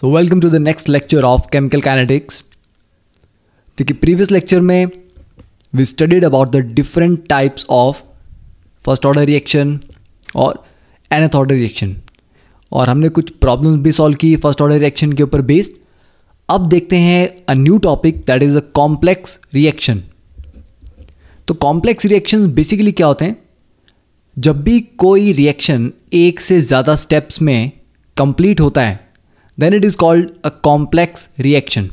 So welcome to the next lecture of chemical kinetics देखिए previous lecture में we studied about the different types of first order reaction और nth order reaction और हमने कुछ problems भी solve की first order reaction के ऊपर बेस्ड अब देखते हैं a new topic that is a complex reaction तो कॉम्प्लेक्स रिएक्शन बेसिकली क्या होते हैं जब भी कोई रिएक्शन एक से ज़्यादा स्टेप्स में कंप्लीट होता है then it is called a complex reaction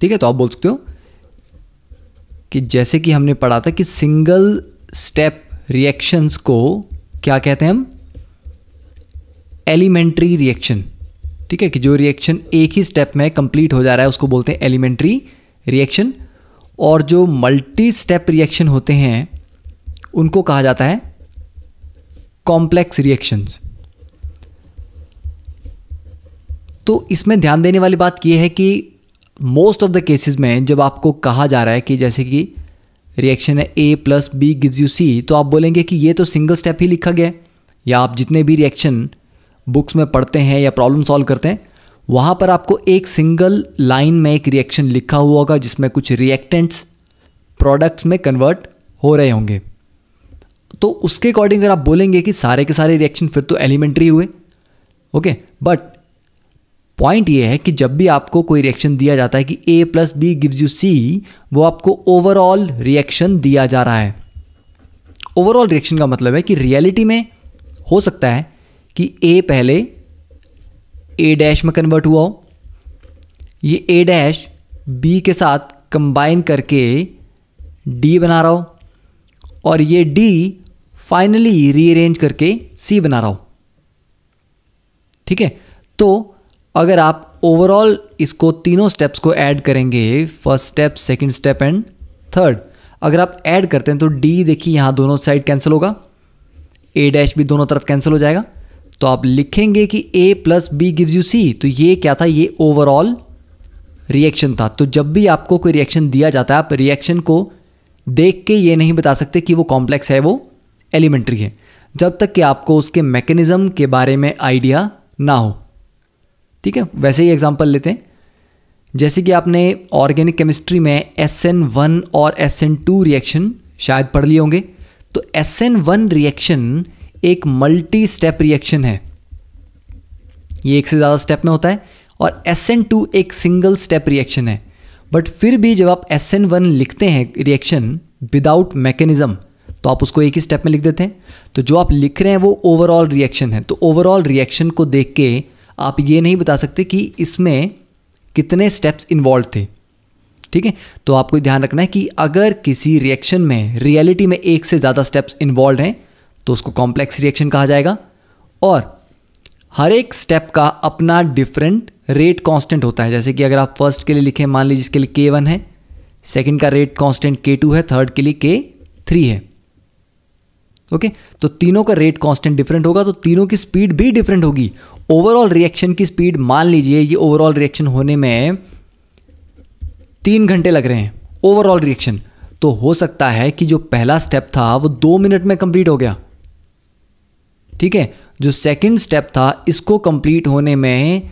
ठीक है तो आप बोल सकते हो कि जैसे कि हमने पढ़ा था कि सिंगल स्टेप रिएक्शंस को क्या कहते हैं हम एलिमेंट्री रिएक्शन ठीक है कि जो रिएक्शन एक ही स्टेप में कंप्लीट हो जा रहा है उसको बोलते हैं एलिमेंट्री रिएक्शन और जो मल्टी स्टेप रिएक्शन होते हैं उनको कहा जाता है कॉम्प्लेक्स रिएक्शंस तो इसमें ध्यान देने वाली बात यह है कि मोस्ट ऑफ द केसेस में जब आपको कहा जा रहा है कि जैसे कि रिएक्शन है A plus B gives you C तो आप बोलेंगे कि ये तो सिंगल स्टेप ही लिखा गया है या आप जितने भी रिएक्शन बुक्स में पढ़ते हैं या प्रॉब्लम सॉल्व करते हैं वहाँ पर आपको एक सिंगल लाइन में एक रिएक्शन लिखा हुआ होगा जिसमें कुछ रिएक्टेंट्स प्रोडक्ट्स में कन्वर्ट हो रहे होंगे तो उसके अकॉर्डिंग अगर आप बोलेंगे कि सारे के सारे रिएक्शन फिर तो एलिमेंट्री हुए ओके बट पॉइंट ये है कि जब भी आपको कोई रिएक्शन दिया जाता है कि A plus B gives you C वो आपको ओवरऑल रिएक्शन दिया जा रहा है ओवरऑल रिएक्शन का मतलब है कि रियलिटी में हो सकता है कि ए पहले ए डैश में कन्वर्ट हुआ हो ये ए डैश बी के साथ कंबाइन करके डी बना रहा हो और ये डी फाइनली रीअरेंज करके सी बना रहा हो ठीक है तो अगर आप ओवरऑल इसको तीनों स्टेप्स को ऐड करेंगे first step second step and third अगर आप ऐड करते हैं तो डी देखिए यहाँ दोनों साइड कैंसिल होगा ए डैश भी दोनों तरफ कैंसिल हो जाएगा तो आप लिखेंगे कि A plus B gives you C तो ये क्या था ये ओवरऑल रिएक्शन था तो जब भी आपको कोई रिएक्शन दिया जाता है आप रिएक्शन को देख के ये नहीं बता सकते कि वो कॉम्प्लेक्स है वो एलिमेंट्री है जब तक कि आपको उसके मैकेनिज़्म के बारे में आइडिया ना हो ठीक है वैसे ही एग्जाम्पल लेते हैं जैसे कि आपने ऑर्गेनिक केमिस्ट्री में एस एन वन और एस एन टू रिएक्शन शायद पढ़ लिए होंगे तो एस एन वन रिएक्शन एक मल्टी स्टेप रिएक्शन है ये एक से ज़्यादा स्टेप में होता है और एस एन टू एक सिंगल स्टेप रिएक्शन है बट फिर भी जब आप एस एन वन लिखते हैं रिएक्शन विदाउट मैकेनिज्म तो आप उसको एक ही स्टेप में लिख देते हैं तो जो आप लिख रहे हैं वो ओवरऑल रिएक्शन है तो ओवरऑल रिएक्शन को देख के आप ये नहीं बता सकते कि इसमें कितने स्टेप्स इन्वॉल्व थे ठीक है तो आपको ध्यान रखना है कि अगर किसी रिएक्शन में रियलिटी में एक से ज़्यादा स्टेप्स इन्वॉल्व हैं तो उसको कॉम्प्लेक्स रिएक्शन कहा जाएगा और हर एक स्टेप का अपना डिफरेंट रेट कांस्टेंट होता है जैसे कि अगर आप फर्स्ट के लिए लिखें मान लीजिए जिसके लिए के वन है सेकेंड का रेट कांस्टेंट के टू है थर्ड के लिए के थ्री है ओके तो तीनों का रेट कांस्टेंट डिफरेंट होगा तो तीनों की स्पीड भी डिफरेंट होगी ओवरऑल रिएक्शन की स्पीड मान लीजिए ये ओवरऑल रिएक्शन होने में तीन घंटे लग रहे हैं ओवरऑल रिएक्शन तो हो सकता है कि जो पहला स्टेप था वो दो मिनट में कंप्लीट हो गया ठीक है जो सेकंड स्टेप था इसको कंप्लीट होने में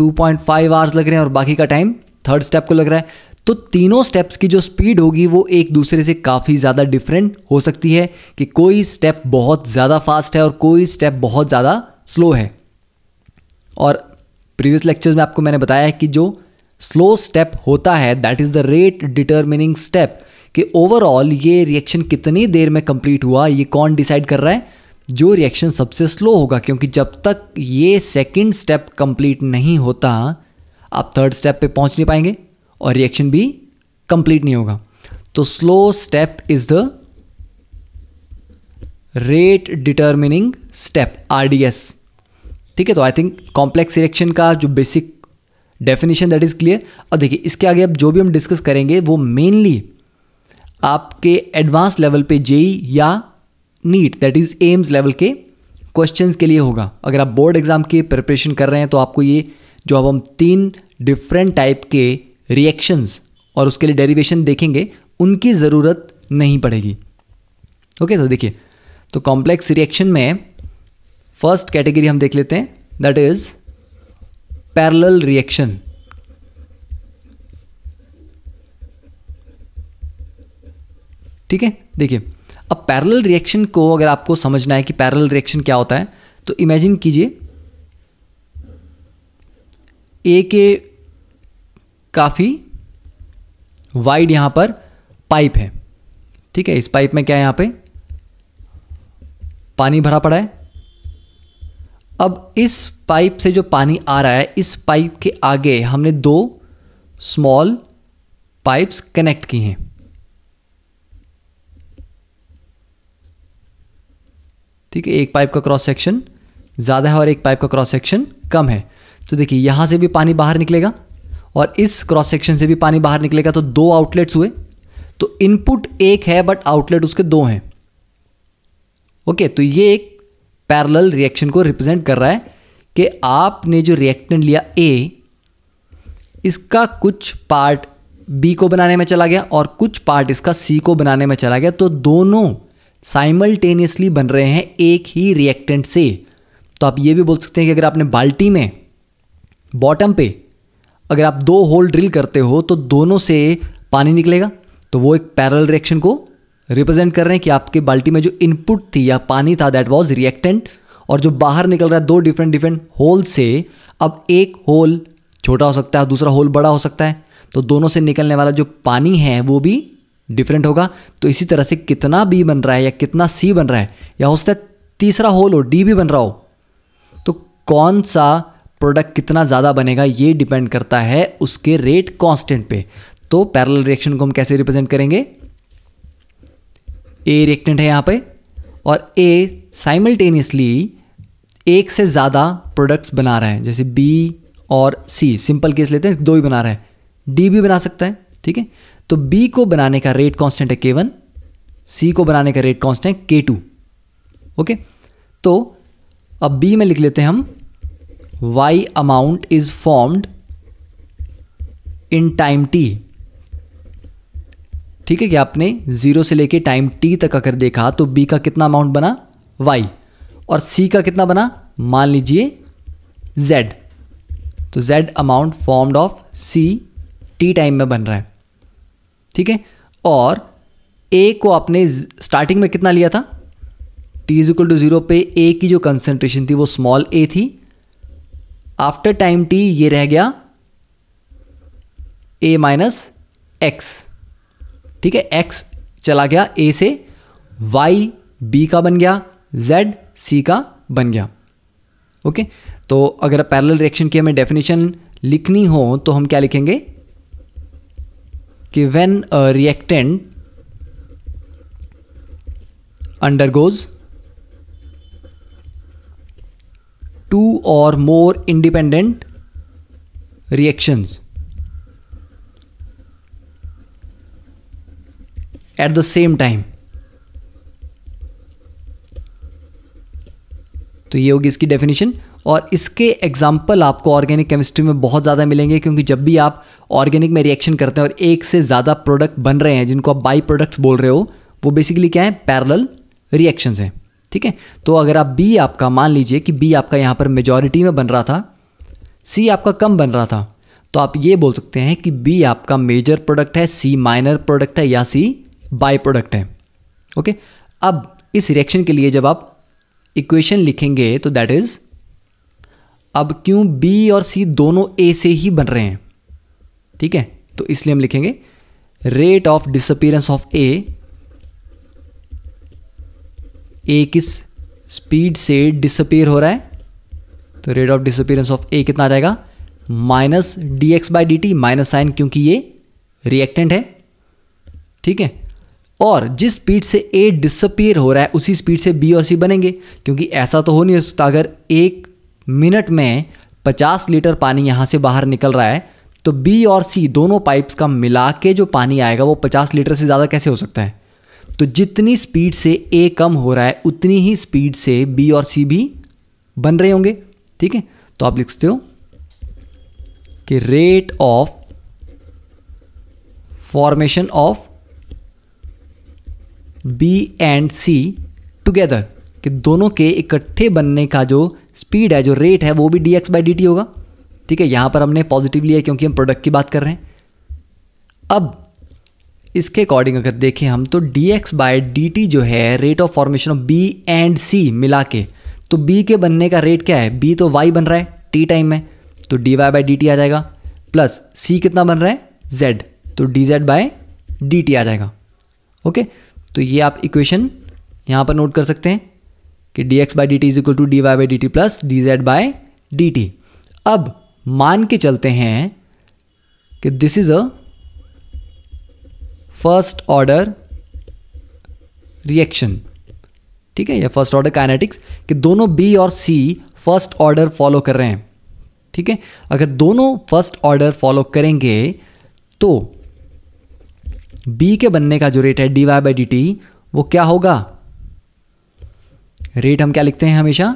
2.5 आवर्स लग रहे हैं और बाकी का टाइम थर्ड स्टेप को लग रहा है तो तीनों स्टेप्स की जो स्पीड होगी वो एक दूसरे से काफ़ी ज़्यादा डिफरेंट हो सकती है कि कोई स्टेप बहुत ज़्यादा फास्ट है और कोई स्टेप बहुत ज़्यादा स्लो है और प्रीवियस लेक्चर्स में आपको मैंने बताया है कि जो स्लो स्टेप होता है that is the rate determining step कि ओवरऑल ये रिएक्शन कितनी देर में कंप्लीट हुआ ये कौन डिसाइड कर रहा है जो रिएक्शन सबसे स्लो होगा क्योंकि जब तक ये सेकंड स्टेप कंप्लीट नहीं होता आप थर्ड स्टेप पे पहुंच नहीं पाएंगे और रिएक्शन भी कंप्लीट नहीं होगा तो slow step is the rate determining step RDS ठीक है तो आई थिंक कॉम्प्लेक्स रिएक्शन का जो basic definition that is clear और देखिए इसके आगे अब जो भी हम डिस्कस करेंगे वो मेनली आपके एडवांस लेवल पे जेई e या NEET that is AIIMS level के क्वेश्चंस के लिए होगा अगर आप बोर्ड एग्जाम की प्रिपरेशन कर रहे हैं तो आपको ये जो अब हम तीन डिफरेंट टाइप के रिएक्शंस और उसके लिए डेरिवेशन देखेंगे उनकी ज़रूरत नहीं पड़ेगी ओके तो देखिए तो कॉम्प्लेक्स रिएक्शन में फर्स्ट कैटेगरी हम देख लेते हैं दैट इज पैरेलल रिएक्शन ठीक है देखिए अब पैरेलल रिएक्शन को अगर आपको समझना है कि पैरेलल रिएक्शन क्या होता है तो इमेजिन कीजिए ए के काफ़ी वाइड यहाँ पर पाइप है ठीक है इस पाइप में क्या है यहाँ पे पानी भरा पड़ा है अब इस पाइप से जो पानी आ रहा है इस पाइप के आगे हमने दो स्मॉल पाइप्स कनेक्ट की हैं ठीक है एक पाइप का क्रॉस सेक्शन ज़्यादा है और एक पाइप का क्रॉस सेक्शन कम है तो देखिए यहाँ से भी पानी बाहर निकलेगा और इस क्रॉस सेक्शन से भी पानी बाहर निकलेगा तो दो आउटलेट्स हुए तो इनपुट एक है बट आउटलेट उसके दो हैं ओके तो ये एक पैरल रिएक्शन को रिप्रेजेंट कर रहा है कि आपने जो रिएक्टेंट लिया ए इसका कुछ पार्ट बी को बनाने में चला गया और कुछ पार्ट इसका सी को बनाने में चला गया तो दोनों साइमल्टेनियसली बन रहे हैं एक ही रिएक्टेंट से तो आप ये भी बोल सकते हैं कि अगर आपने बाल्टी में बॉटम पे अगर आप दो होल ड्रिल करते हो तो दोनों से पानी निकलेगा तो वो एक पैरल रिएक्शन को रिप्रेजेंट कर रहे हैं कि आपके बाल्टी में जो इनपुट थी या पानी था दैट वाज रिएक्टेंट और जो बाहर निकल रहा है दो डिफरेंट डिफरेंट होल से अब एक होल छोटा हो सकता है दूसरा होल बड़ा हो सकता है तो दोनों से निकलने वाला जो पानी है वो भी डिफरेंट होगा तो इसी तरह से कितना बी बन रहा है या कितना सी बन रहा है या हो सकता है तीसरा होल हो डी भी बन रहा हो तो कौन सा प्रोडक्ट कितना ज़्यादा बनेगा ये डिपेंड करता है उसके रेट कांस्टेंट पे तो पैरल रिएक्शन को हम कैसे रिप्रेजेंट करेंगे ए रिएक्टेंट है यहाँ पे और ए साइमल्टेनियसली एक से ज़्यादा प्रोडक्ट्स बना रहा है जैसे बी और सी सिंपल केस लेते हैं दो ही बना रहा है डी भी बना सकता है ठीक है तो बी को बनाने का रेट कांस्टेंट है के वन सी को बनाने का रेट कांस्टेंट है के टू ओके तो अब बी में लिख लेते हैं हम y amount is formed in time t ठीक है कि आपने जीरो से लेके टाइम टी तक अगर देखा तो बी का कितना अमाउंट बना वाई और सी का कितना बना मान लीजिए जेड तो Z amount formed of C T time में बन रहा है ठीक है और ए को आपने स्टार्टिंग में कितना लिया था T is equal to zero पे ए की जो कंसेंट्रेशन थी वो स्मॉल ए थी आफ्टर टाइम टी ये रह गया ए माइनस एक्स ठीक है एक्स चला गया ए से वाई बी का बन गया जेड सी का बन गया ओके तो अगर पैरेलल रिएक्शन की हमें डेफिनेशन लिखनी हो तो हम क्या लिखेंगे कि व्हेन रिएक्टेंट अंडरगोज़ टू और more independent reactions at the same time तो ये होगी इसकी डेफिनेशन और इसके एग्जाम्पल आपको ऑर्गेनिक केमिस्ट्री में बहुत ज़्यादा मिलेंगे क्योंकि जब भी आप ऑर्गेनिक में रिएक्शन करते हैं और एक से ज़्यादा प्रोडक्ट बन रहे हैं जिनको आप बाई प्रोडक्ट्स बोल रहे हो वो बेसिकली क्या है पैरल रिएक्शंस हैं ठीक है तो अगर आप बी आपका मान लीजिए कि बी आपका यहाँ पर मेजॉरिटी में बन रहा था सी आपका कम बन रहा था तो आप ये बोल सकते हैं कि बी आपका मेजर प्रोडक्ट है सी माइनर प्रोडक्ट है या सी बाय प्रोडक्ट है ओके अब इस रिएक्शन के लिए जब आप इक्वेशन लिखेंगे तो दैट इज़ अब क्यों बी और सी दोनों ए से ही बन रहे हैं ठीक है तो इसलिए हम लिखेंगे rate of disappearance of A A किस स्पीड से डिसअपेयर हो रहा है तो rate of disappearance of A कितना आ जाएगा minus D x by D T minus sign क्योंकि ये रिएक्टेंट है ठीक है और जिस स्पीड से ए डिसअपियर हो रहा है उसी स्पीड से बी और सी बनेंगे क्योंकि ऐसा तो हो नहीं सकता तो अगर एक मिनट में 50 लीटर पानी यहाँ से बाहर निकल रहा है तो बी और सी दोनों पाइप्स का मिला के जो पानी आएगा वो 50 लीटर से ज़्यादा कैसे हो सकता है तो जितनी स्पीड से ए कम हो रहा है उतनी ही स्पीड से बी और सी भी बन रहे होंगे ठीक है तो आप लिखते हो कि rate of formation of B and C together कि दोनों के इकट्ठे बनने का जो स्पीड है जो रेट है वो भी D x by D T होगा ठीक है यहां पर हमने पॉजिटिव लिया क्योंकि हम प्रोडक्ट की बात कर रहे हैं अब इसके अकॉर्डिंग अगर देखें हम तो D X by D T जो है rate of formation of B and C मिला के तो बी के बनने का रेट क्या है बी तो वाई बन रहा है टी टाइम में तो D Y by D T आ जाएगा प्लस सी कितना बन रहा है जेड तो D Z by D T आ जाएगा ओके तो ये आप इक्वेशन यहाँ पर नोट कर सकते हैं कि D x by D T is equal to D Y by D T plus D Z by D T अब मान के चलते हैं कि this is a first order reaction ठीक है या फर्स्ट ऑर्डर काइनेटिक्स कि दोनों बी और सी फर्स्ट ऑर्डर फॉलो कर रहे हैं ठीक है अगर दोनों फर्स्ट ऑर्डर फॉलो करेंगे तो बी के बनने का जो रेट है D Y by D T वो क्या होगा रेट हम क्या लिखते हैं हमेशा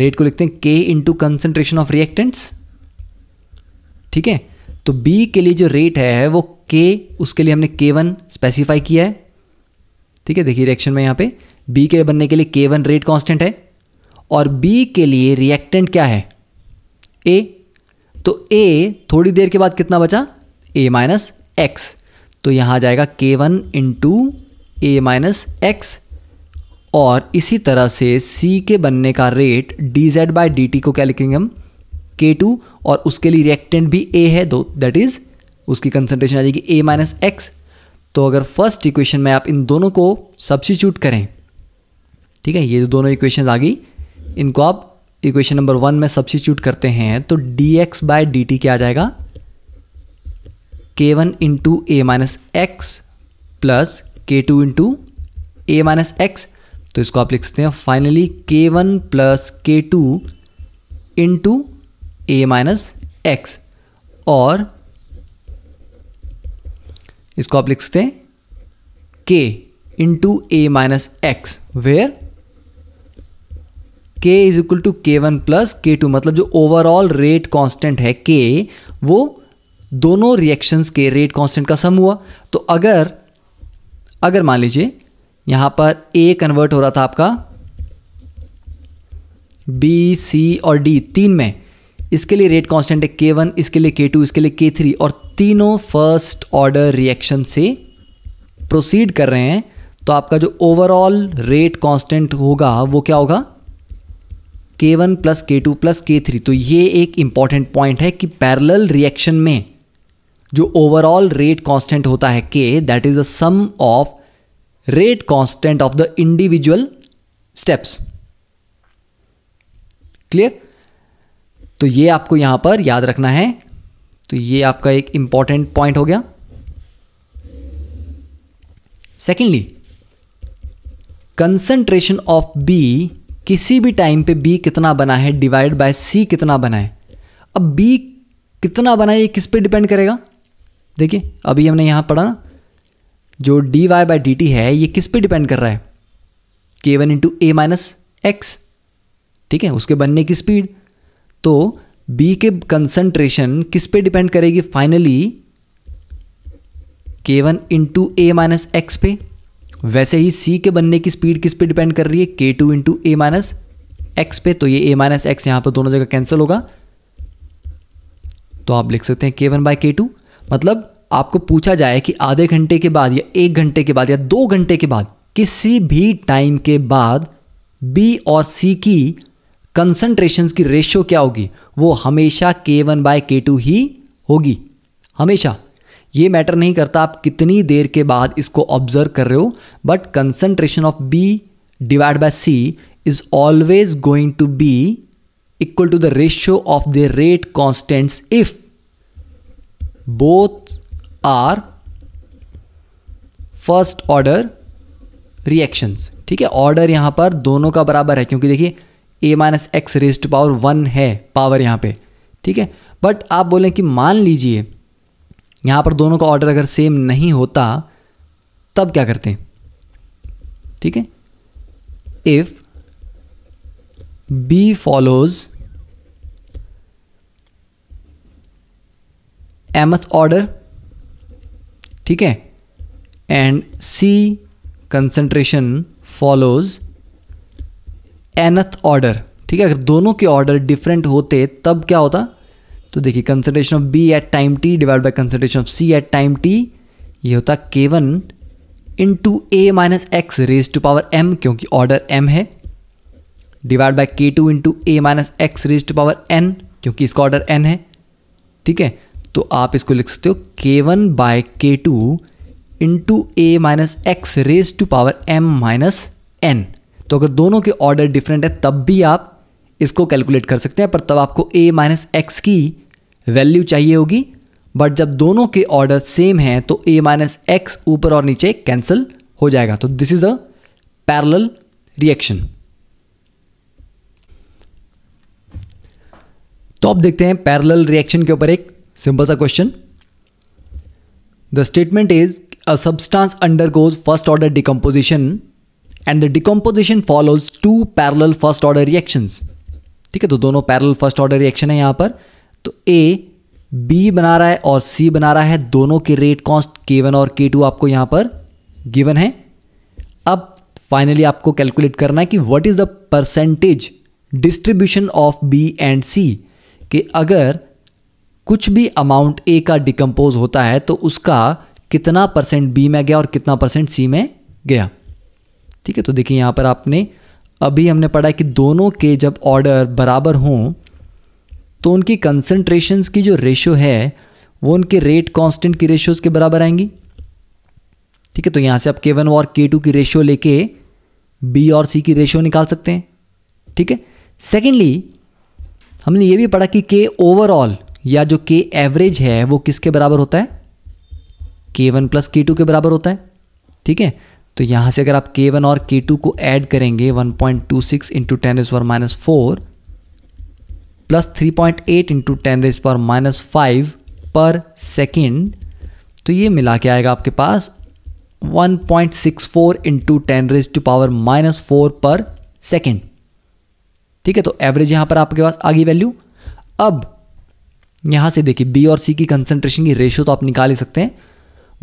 रेट को लिखते हैं के इंटू कंसेंट्रेशन ऑफ रिएक्टेंट्स ठीक है तो बी के लिए जो रेट है वो के उसके लिए हमने के वन स्पेसिफाई किया है ठीक है देखिए रिएक्शन में यहाँ पे बी के बनने के लिए के वन रेट कॉन्स्टेंट है और बी के लिए रिएक्टेंट क्या है ए तो ए थोड़ी देर के बाद कितना बचा ए माइनस एक्स तो यहाँ आ जाएगा K one into A minus X और इसी तरह से सी के बनने का rate D Z by D T को क्या लिखेंगे हम के टू और उसके लिए रिएक्टेंट भी ए है दो दैट इज उसकी कंसनट्रेशन आ जाएगी ए माइनस एक्स तो अगर फर्स्ट इक्वेशन में आप इन दोनों को सब्सिट्यूट करें ठीक है ये जो दोनों इक्वेशन आ गई इनको आप इक्वेशन नंबर वन में सब्सिट्यूट करते हैं तो D X by D T क्या आ जाएगा K one into A minus X plus K two into A minus X तो इसको आप लिखते हैं finally K one plus K two into A minus X और इसको आप लिख सकते हैं k into A minus X where K is equal to के वन प्लस के टू मतलब जो ओवरऑल रेट कांस्टेंट है k वो दोनों रिएक्शंस के रेट कांस्टेंट का सम हुआ तो अगर अगर मान लीजिए यहां पर ए कन्वर्ट हो रहा था आपका बी सी और डी तीन में इसके लिए रेट कांस्टेंट है के वन इसके लिए के टू इसके लिए के थ्री और तीनों फर्स्ट ऑर्डर रिएक्शन से प्रोसीड कर रहे हैं तो आपका जो ओवरऑल रेट कांस्टेंट होगा वो क्या होगा K one plus K two plus K three तो ये एक इंपॉर्टेंट पॉइंट है कि पैरेलल रिएक्शन में जो ओवरऑल रेट कांस्टेंट होता है K that is the sum of rate constant of the individual steps clear तो ये आपको यहाँ पर याद रखना है तो ये आपका एक इम्पॉर्टेंट पॉइंट हो गया सेकेंडली कंसंट्रेशन ऑफ बी किसी भी टाइम पे बी कितना बना है डिवाइड बाय सी कितना बना है अब बी कितना बना है ये किस पे डिपेंड करेगा देखिए अभी हमने यहाँ पढ़ा जो D Y by D T है ये किस पे डिपेंड कर रहा है K one into A minus X ठीक है उसके बनने की स्पीड तो बी के कंसंट्रेशन किस पे डिपेंड करेगी finally K one into A minus X पे वैसे ही सी के बनने की स्पीड किस पे डिपेंड कर रही है के two into A minus X पे तो ये ए माइनस एक्स यहां पर दोनों जगह कैंसिल होगा तो आप लिख सकते हैं के वन बाई के टू मतलब आपको पूछा जाए कि आधे घंटे के बाद या एक घंटे के बाद या दो घंटे के बाद किसी भी टाइम के बाद बी और सी की कंसनट्रेशन की रेशियो क्या होगी वो हमेशा K one by K two ही होगी हमेशा ये मैटर नहीं करता आप कितनी देर के बाद इसको ऑब्जर्व कर रहे हो but concentration of B divide by C is always going to be equal to the ratio of the rate constants if both are first order reactions ठीक है ऑर्डर यहां पर दोनों का बराबर है क्योंकि देखिए A minus X raise to power one है पावर यहाँ पे ठीक है बट आप बोलें कि मान लीजिए यहाँ पर दोनों का ऑर्डर अगर सेम नहीं होता तब क्या करते हैं ठीक है if B follows mth order ठीक है and C concentration follows nth order ठीक है अगर दोनों के ऑर्डर डिफरेंट होते तब क्या होता तो देखिए concentration of B at time T divide by concentration of C at time T ये होता K one into A minus X raise to power M क्योंकि ऑर्डर एम है divide by K two into A minus X raise to power N क्योंकि इसका order N है ठीक है तो आप इसको लिख सकते हो K one by K two into A minus X raise to power M minus N तो अगर दोनों के ऑर्डर डिफरेंट है तब भी आप इसको कैलकुलेट कर सकते हैं पर तब आपको ए माइनस एक्स की वैल्यू चाहिए होगी बट जब दोनों के ऑर्डर सेम हैं तो ए माइनस एक्स ऊपर और नीचे कैंसिल हो जाएगा तो this is a parallel reaction तो अब देखते हैं पैरल रिएक्शन के ऊपर एक सिंपल सा question the statement is a substance undergoes first order decomposition and the decomposition follows two parallel first order reactions ठीक है तो दोनों पैरल फर्स्ट ऑर्डर रिएक्शन है यहाँ पर तो ए बी बना रहा है और सी बना रहा है दोनों के रेट कॉस्ट के वन और के टू आपको यहाँ पर गिवन है अब फाइनली आपको कैलकुलेट करना है कि what is the percentage distribution of B and C कि अगर कुछ भी अमाउंट ए का डिकम्पोज होता है तो उसका कितना परसेंट बी में गया और कितना परसेंट सी में गया ठीक है तो देखिए यहाँ पर आपने अभी हमने पढ़ा कि दोनों के जब ऑर्डर बराबर हों तो उनकी कंसनट्रेशन की जो रेशो है वो उनके रेट कांस्टेंट की रेशोज़ के बराबर आएंगी ठीक है तो यहाँ से आप के वन और के टू की रेशियो लेके बी और सी की रेशियो निकाल सकते हैं ठीक है सेकेंडली हमने ये भी पढ़ा कि के ओवरऑल या जो के एवरेज है वो किसके बराबर होता है K one plus K to के बराबर होता है ठीक है तो यहाँ से अगर आप के वन और के टू को ऐड करेंगे one point two six into ten raise power minus four plus three point eight into ten raise power minus five per second तो ये मिला के आएगा आपके पास 1.64 point six four into ten raise to power minus four per second ठीक है तो एवरेज यहाँ पर आपके पास आ गई वैल्यू अब यहाँ से देखिए बी और सी की कंसंट्रेशन की रेशियो तो आप निकाल ही सकते हैं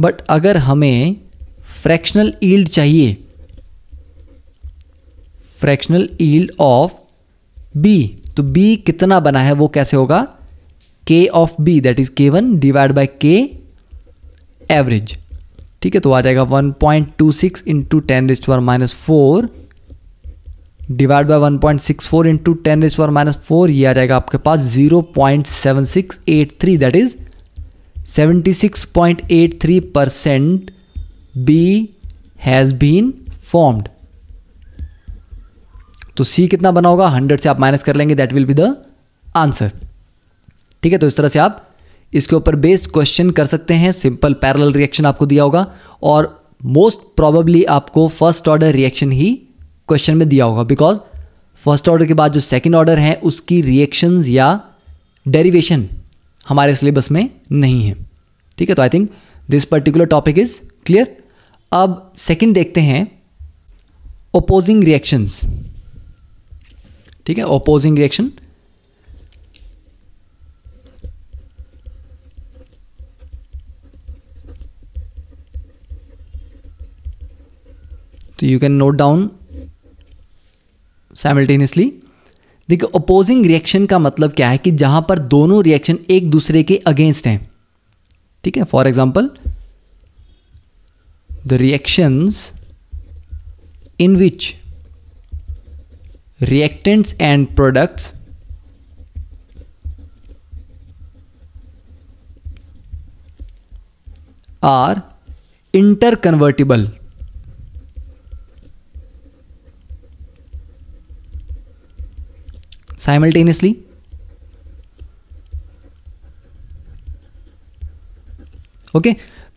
बट अगर हमें फ्रैक्शनल ईल्ड चाहिए फ्रैक्शनल ईल्ड ऑफ बी तो बी कितना बना है वो कैसे होगा K of B that is K one divide by K average ठीक है तो आ जाएगा 1.26 point two six into ten raise power minus four divide by one point six four into ten raise power minus four ये आ जाएगा आपके पास zero point seven six eight three that is seventy six point eight three percent B has been formed तो C कितना बना होगा hundred से आप माइनस कर लेंगे that will be the answer ठीक है तो इस तरह से आप इसके ऊपर बेस्ड क्वेश्चन कर सकते हैं सिंपल पैरल रिएक्शन आपको दिया होगा और मोस्ट प्रॉबली आपको फर्स्ट ऑर्डर रिएक्शन ही क्वेश्चन में दिया होगा बिकॉज फर्स्ट ऑर्डर के बाद जो सेकेंड ऑर्डर है उसकी रिएक्शन या डेरिवेशन हमारे सिलेबस में नहीं है ठीक है तो I think this particular topic is clear अब सेकंड देखते हैं ओपोजिंग रिएक्शंस ठीक है ओपोजिंग रिएक्शन तो you can note down simultaneously देखिए अपोजिंग रिएक्शन का मतलब क्या है कि जहां पर दोनों रिएक्शन एक दूसरे के अगेंस्ट हैं ठीक है for example the reactions in which reactants and products are interconvertible simultaneously okay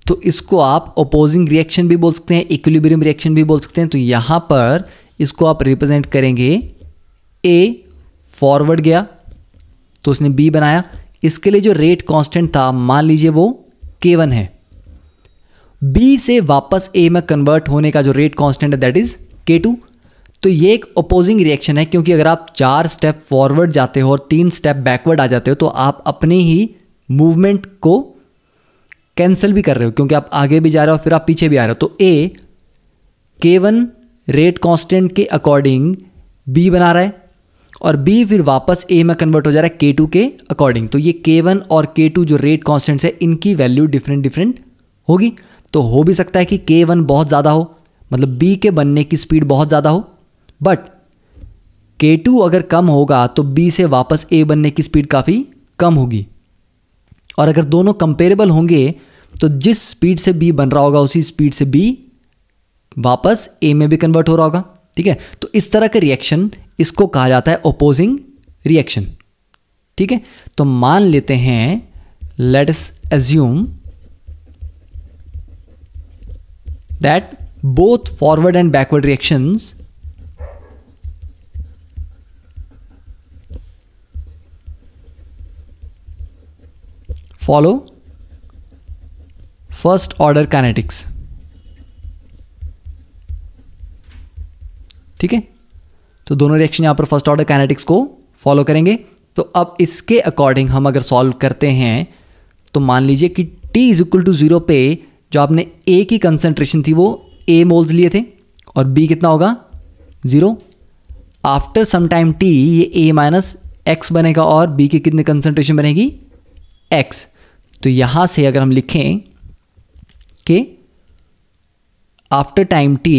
तो इसको आप अपोजिंग रिएक्शन भी बोल सकते हैं इक्विलिब्रियम रिएक्शन भी बोल सकते हैं तो यहाँ पर इसको आप रिप्रेजेंट करेंगे ए फॉरवर्ड गया तो उसने बी बनाया इसके लिए जो रेट कांस्टेंट था मान लीजिए वो के वन है बी से वापस ए में कन्वर्ट होने का जो रेट कांस्टेंट है दैट इज के टू तो ये एक अपोजिंग रिएक्शन है क्योंकि अगर आप चार स्टेप फॉरवर्ड जाते हो और तीन स्टेप बैकवर्ड आ जाते हो तो आप अपने ही मूवमेंट को कैंसिल भी कर रहे हो क्योंकि आप आगे भी जा रहे हो फिर आप पीछे भी आ रहे हो तो A K one rate constant के अकॉर्डिंग बी बना रहा है और बी फिर वापस ए में कन्वर्ट हो जा रहा है के टू के अकॉर्डिंग तो ये के वन और के टू जो रेट कॉन्स्टेंट्स है इनकी वैल्यू डिफरेंट डिफरेंट होगी तो हो भी सकता है कि के वन बहुत ज़्यादा हो मतलब बी के बनने की स्पीड बहुत ज़्यादा हो बट के टू अगर कम होगा तो बी से वापस ए बनने की स्पीड काफ़ी कम होगी और अगर दोनों कंपेरेबल होंगे तो जिस स्पीड से बी बन रहा होगा उसी स्पीड से बी वापस ए में भी कन्वर्ट हो रहा होगा ठीक है तो इस तरह का रिएक्शन इसको कहा जाता है ओपोजिंग रिएक्शन ठीक है तो मान लेते हैं let's assume that both forward and backward reactions follow first order kinetics ठीक है तो दोनों रिएक्शन यहां पर फर्स्ट ऑर्डर काइनेटिक्स को फॉलो करेंगे तो अब इसके अकॉर्डिंग हम अगर सॉल्व करते हैं तो मान लीजिए कि t is equal to zero पे जो आपने a की कंसंट्रेशन थी वो a मोल्स लिए थे और b कितना होगा zero after some time t ये a माइनस एक्स बनेगा और b की कितने कंसंट्रेशन बनेगी x तो यहाँ से अगर हम लिखें कि after time T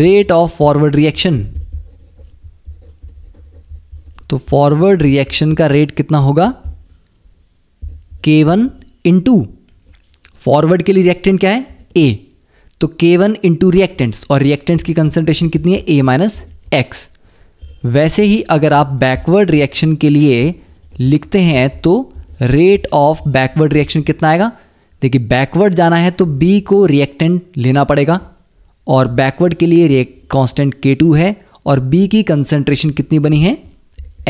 rate of forward reaction तो फॉरवर्ड रिएक्शन का रेट कितना होगा के वन इंटू फॉरवर्ड के लिए रिएक्टेंट क्या है ए तो के वन इंटू रिएक्टेंट्स और रिएक्टेंट्स की कंसेंट्रेशन कितनी है ए माइनस एक्स वैसे ही अगर आप बैकवर्ड रिएक्शन के लिए लिखते हैं तो रेट ऑफ बैकवर्ड रिएक्शन कितना आएगा देखिए बैकवर्ड जाना है तो B को रिएक्टेंट लेना पड़ेगा और बैकवर्ड के लिए रिएक्ट कॉन्स्टेंट टू है और B की कंसंट्रेशन कितनी बनी है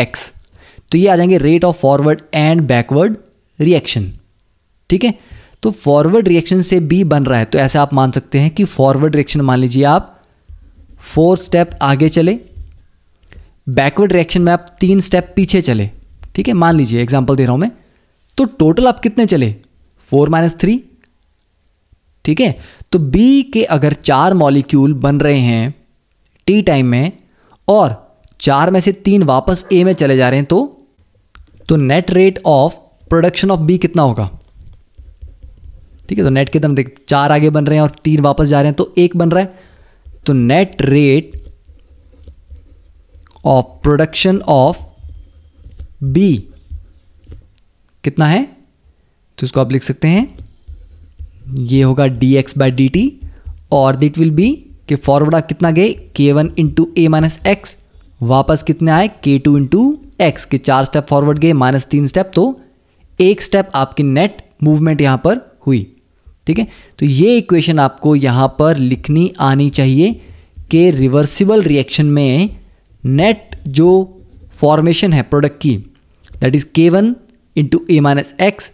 X तो ये आ जाएंगे rate of forward and backward reaction ठीक है तो फॉरवर्ड रिएक्शन से B बन रहा है तो ऐसे आप मान सकते हैं कि फॉरवर्ड रिएक्शन मान लीजिए आप फोर स्टेप आगे चले बैकवर्ड रिएक्शन में आप तीन स्टेप पीछे चले ठीक है मान लीजिए एग्जाम्पल दे रहा हूं मैं तो टोटल आप कितने चले फोर माइनस थ्री ठीक है तो बी के अगर चार मॉलिक्यूल बन रहे हैं टी टाइम में और चार में से तीन वापस ए में चले जा रहे हैं तो तो net rate of production of B कितना होगा ठीक है तो नेट कितना देख चार आगे बन रहे हैं और तीन वापस जा रहे हैं तो एक बन रहा है तो net rate of production of B कितना है तो इसको आप लिख सकते हैं ये होगा D x by D T और दिट विल बी कि फॉरवर्डा कितना गए K one into A minus X वापस कितने आए के टू इंटू एक्स के चार स्टेप फॉरवर्ड गए माइनस तीन स्टेप तो एक स्टेप आपकी नेट मूवमेंट यहां पर हुई ठीक है तो ये इक्वेशन आपको यहां पर लिखनी आनी चाहिए कि रिवर्सिबल रिएक्शन में नेट जो फॉर्मेशन है प्रोडक्ट की that is K one into A minus X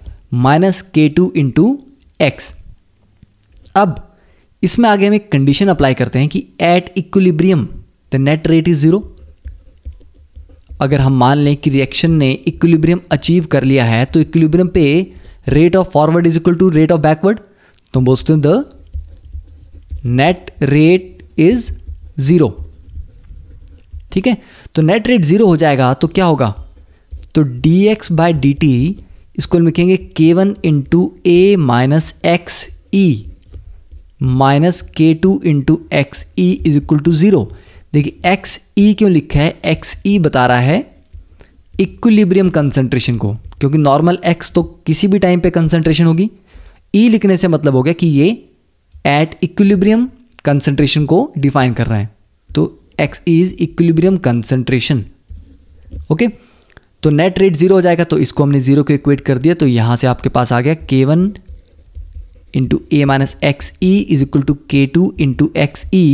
minus के टू इंटू एक्स अब इसमें आगे हम एक कंडीशन अप्लाई करते हैं कि at equilibrium the net rate is zero अगर हम मान लें कि रिएक्शन ने इक्विलिब्रियम अचीव कर लिया है तो इक्विलिब्रियम पे rate of forward is equal to rate of backward तो बोलते हैं the net rate is zero ठीक है तो नेट रेट ज़ीरो हो जाएगा तो क्या होगा तो D X by D T इसको लिखेंगे K one into A minus x E minus के two into x E is equal to zero देखिए एक्स ई e क्यों लिखा है एक्स ई e बता रहा है इक्विलिब्रियम कंसंट्रेशन को क्योंकि नॉर्मल एक्स तो किसी भी टाइम पे कंसंट्रेशन होगी ई e लिखने से मतलब हो गया कि ये एट इक्विलिब्रियम कंसंट्रेशन को डिफाइन कर रहा है X is equilibrium concentration okay तो नेट रेट जीरो हो जाएगा तो इसको हमने जीरो को इक्वेट कर दिया तो यहां से आपके पास आ गया k one into A minus x E is equal to k two into x e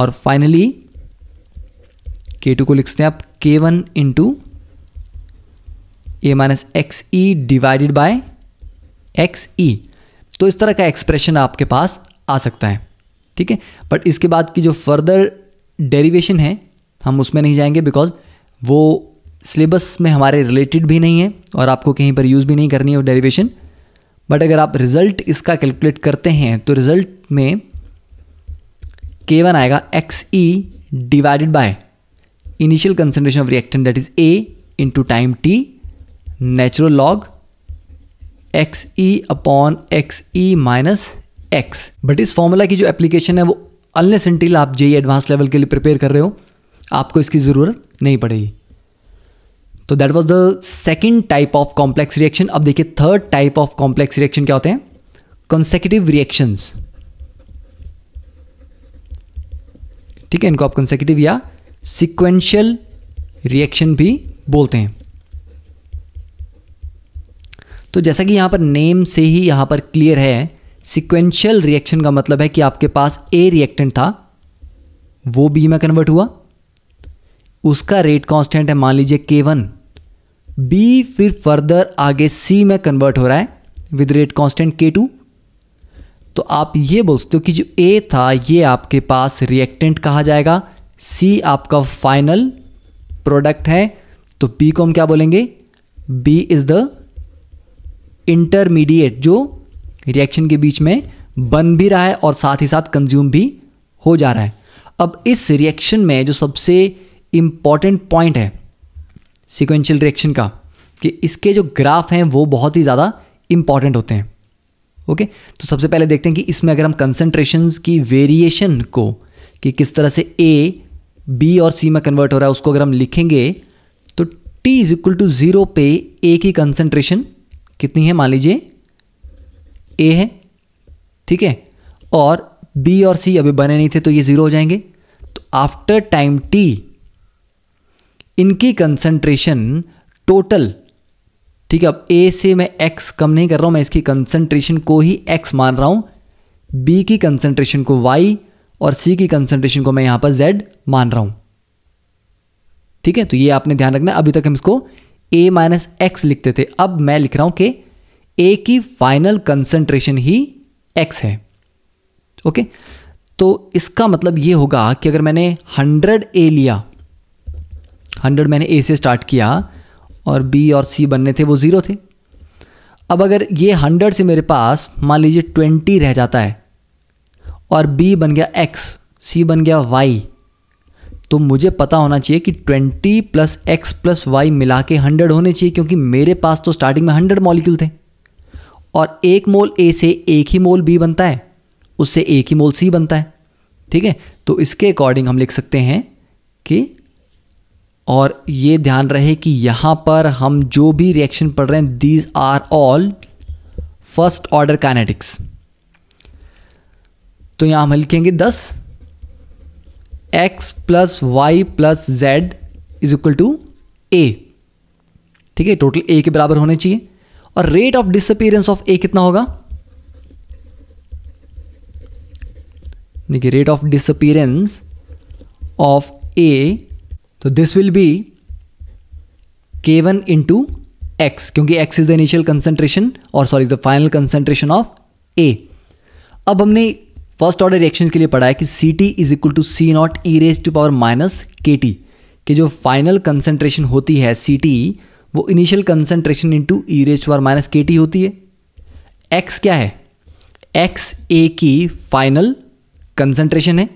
और फाइनली के टू को लिखते हैं आप k one into A minus x e divided by x e तो इस तरह का एक्सप्रेशन आपके पास आ सकता है ठीक है बट इसके बाद की जो फर्दर डेरिवेशन है हम उसमें नहीं जाएंगे बिकॉज वो सिलेबस में हमारे रिलेटेड भी नहीं है और आपको कहीं पर यूज़ भी नहीं करनी है वो डेरिवेशन बट अगर आप रिज़ल्ट इसका कैलकुलेट करते हैं तो रिज़ल्ट में के वन आएगा x e divided by initial concentration of reactant that is A into time t natural log x e upon x E minus x but इस formula की जो एप्लीकेशन है वो अनलेस सेंटिल आप जेई एडवांस लेवल के लिए prepare कर रहे हो आपको इसकी ज़रूरत नहीं पड़ेगी तो that was the second type of complex reaction अब देखिए third type of complex reaction क्या होते हैं कंसेकेटिव रिएक्शंस ठीक है इनको आप कंसेकेटिव या सिक्वेंशियल रिएक्शन भी बोलते हैं तो जैसा कि यहां पर नेम से ही यहां पर क्लियर है सिक्वेंशियल रिएक्शन का मतलब है कि आपके पास ए रिएक्टेंट था वो बी में कन्वर्ट हुआ उसका रेट कांस्टेंट है मान लीजिए के वन बी फिर फर्दर आगे सी में कन्वर्ट हो रहा है विद रेट कांस्टेंट के टू तो आप ये बोल सकते हो कि जो ए था ये आपके पास रिएक्टेंट कहा जाएगा सी आपका फाइनल प्रोडक्ट है तो बी को हम क्या बोलेंगे बी इज़ द इंटरमीडिएट जो रिएक्शन के बीच में बन भी रहा है और साथ ही साथ कंज्यूम भी हो जा रहा है अब इस रिएक्शन में जो सबसे इम्पॉर्टेंट पॉइंट है सिक्वेंशियल रिएक्शन का कि इसके जो ग्राफ हैं वो बहुत ही ज़्यादा इम्पॉर्टेंट होते हैं ओके तो सबसे पहले देखते हैं कि इसमें अगर हम कंसनट्रेशन की वेरिएशन को कि किस तरह से ए बी और सी में कन्वर्ट हो रहा है उसको अगर हम लिखेंगे तो t is equal to zero पे ए की कंसनट्रेशन कितनी है मान लीजिए ए है ठीक है और बी और सी अभी बने नहीं थे तो ये ज़ीरो हो जाएंगे तो आफ्टर टाइम टी इनकी कंसंट्रेशन टोटल ठीक है अब ए से मैं एक्स कम नहीं कर रहा हूं मैं इसकी कंसंट्रेशन को ही एक्स मान रहा हूं बी की कंसंट्रेशन को वाई और सी की कंसंट्रेशन को मैं यहां पर जेड मान रहा हूं ठीक है तो ये आपने ध्यान रखना अभी तक हम इसको ए माइनस एक्स लिखते थे अब मैं लिख रहा हूं कि ए की फाइनल कंसंट्रेशन ही एक्स है ओके तो इसका मतलब ये होगा कि अगर मैंने 100 ए लिया 100 मैंने ए से स्टार्ट किया और बी और सी बनने थे वो ज़ीरो थे अब अगर ये 100 से मेरे पास मान लीजिए 20 रह जाता है और बी बन गया एक्स सी बन गया वाई तो मुझे पता होना चाहिए कि 20 प्लस एक्स प्लस वाई मिला के हंड्रेड होने चाहिए क्योंकि मेरे पास तो स्टार्टिंग में हंड्रेड मॉलिक्यूल थे और एक मोल ए से एक ही मोल बी बनता है उससे एक ही मोल सी बनता है ठीक है तो इसके अकॉर्डिंग हम लिख सकते हैं कि और ये ध्यान रहे कि यहाँ पर हम जो भी रिएक्शन पढ़ रहे हैं these are all first order kinetics तो यहाँ हम लिखेंगे दस x plus y plus z is equal to A ठीक है टोटल ए के बराबर होने चाहिए और rate of disappearance of A कितना होगा देखिए rate of disappearance of A तो this will be k one into x क्योंकि x is the initial concentration और sorry the final concentration of A अब हमने फर्स्ट ऑर्डर रिएक्शन के लिए पढ़ा है कि c t is equal to c naught e raise to power minus k t कि जो फाइनल कंसेंट्रेशन होती है सी टी वो initial concentration into e raise power minus k t होती है एक्स क्या है एक्स ए की फाइनल कंसेंट्रेशन है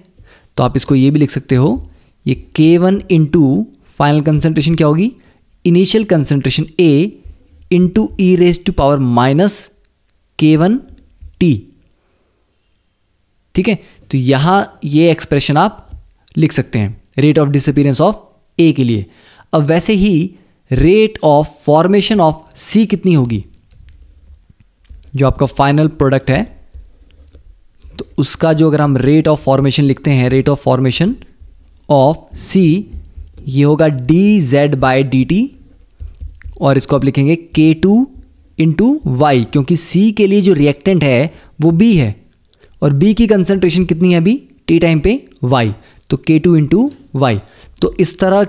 तो आप इसको ये भी लिख सकते हो ये के वन इंटू फाइनल कंसेंट्रेशन क्या होगी initial concentration A into e raise to power minus k one t ठीक है तो यहां ये एक्सप्रेशन आप लिख सकते हैं rate of disappearance of A के लिए अब वैसे ही rate of formation of C कितनी होगी जो आपका फाइनल प्रोडक्ट है तो उसका जो अगर हम रेट ऑफ फॉर्मेशन लिखते हैं rate of formation of C ये होगा d Z by D T और इसको आप लिखेंगे के टू इंटू वाई क्योंकि सी के लिए जो रिएक्टेंट है वो बी है और बी की कंसंट्रेशन कितनी है अभी टी टाइम पे वाई तो के टू इंटू वाई तो इस तरह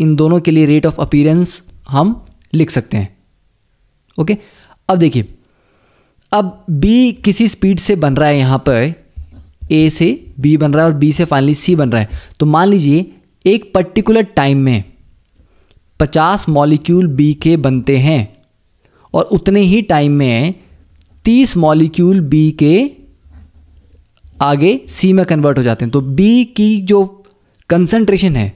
इन दोनों के लिए रेट ऑफ अपीयरेंस हम लिख सकते हैं ओके अब देखिए अब बी किसी स्पीड से बन रहा है यहाँ पर ए से बी बन रहा है और बी से फाइनली सी बन रहा है तो मान लीजिए एक पर्टिकुलर टाइम में 50 मॉलिक्यूल बी के बनते हैं और उतने ही टाइम में 30 मॉलिक्यूल बी के आगे सी में कन्वर्ट हो जाते हैं तो बी की जो कंसंट्रेशन है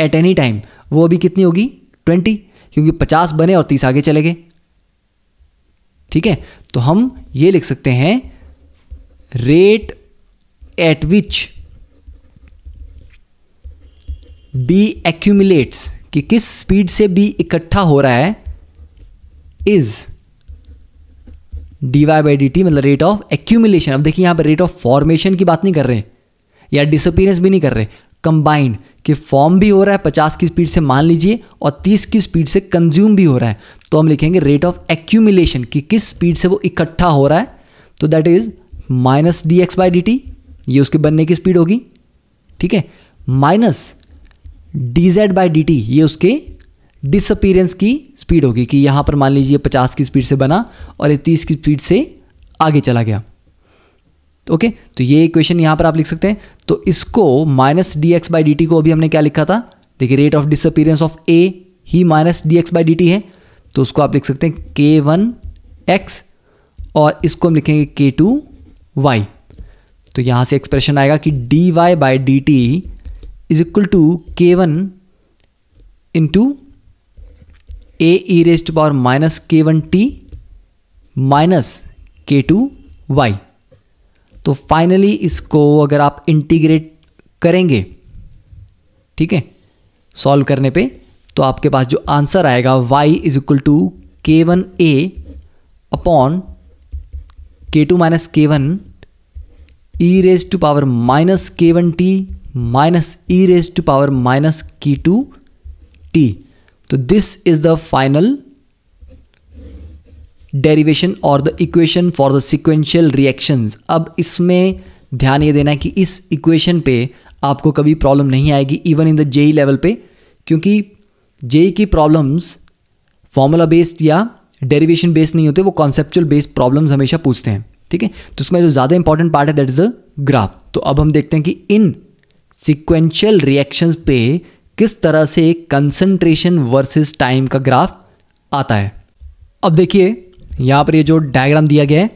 एट एनी टाइम वो अभी कितनी होगी ट्वेंटी क्योंकि पचास बने और तीस आगे चले गए ठीक है तो हम ये लिख सकते हैं rate at which B accumulates कि किस स्पीड से बी इकट्ठा हो रहा है is d Y by D t मतलब रेट ऑफ एक्यूमिलेशन अब देखिए यहां पर रेट ऑफ फॉर्मेशन की बात नहीं कर रहे हैं या डिसअपीरेंस भी नहीं कर रहे कंबाइंड कि फॉर्म भी हो रहा है पचास की स्पीड से मान लीजिए और तीस की स्पीड से कंज्यूम भी हो रहा है तो हम लिखेंगे रेट ऑफ एक्यूमिलेशन कि किस स्पीड से वो इकट्ठा हो रहा है तो that is minus D x by D T ये उसके बनने की स्पीड होगी ठीक है minus d Z by D T ये उसके डिसअपीरेंस की स्पीड होगी कि यहाँ पर मान लीजिए पचास की स्पीड से बना और ये तीस की स्पीड से आगे चला गया ओके तो ये इक्वेशन यहां पर आप लिख सकते हैं तो इसको minus D x by D T को अभी हमने क्या लिखा था देखिए rate of disappearance of A ही minus D x by D T है तो उसको आप लिख सकते हैं के वन एक्स और इसको हम लिखेंगे के टू वाई तो यहां से एक्सप्रेशन आएगा कि d Y by D T is equal to के one into A e raised power minus k one t minus के टू वाई तो फाइनली इसको अगर आप इंटीग्रेट करेंगे ठीक है सॉल्व करने पे तो आपके पास जो आंसर आएगा वाई इज इक्वल टू के one A upon k two minus k one e raise to power minus k one t minus e raise to power minus k two t तो this is the final derivation और the equation for the sequential reactions अब इसमें ध्यान ये देना है कि इस इक्वेशन पे आपको कभी प्रॉब्लम नहीं आएगी even in the JEE level पे क्योंकि जेई e की प्रॉब्लम्स फॉर्मूला बेस्ड या डेरिवेशन बेस्ड नहीं होते वो कॉन्सेप्चुअल बेस्ड प्रॉब्लम्स हमेशा पूछते हैं ठीक है तो उसमें जो ज़्यादा इंपॉर्टेंट पार्ट है दैट इज़ द ग्राफ तो अब हम देखते हैं कि इन सिक्वेंशियल रिएक्शंस पे किस तरह से कंसंट्रेशन वर्सेस टाइम का ग्राफ आता है अब देखिए यहाँ पर ये जो डायग्राम दिया गया है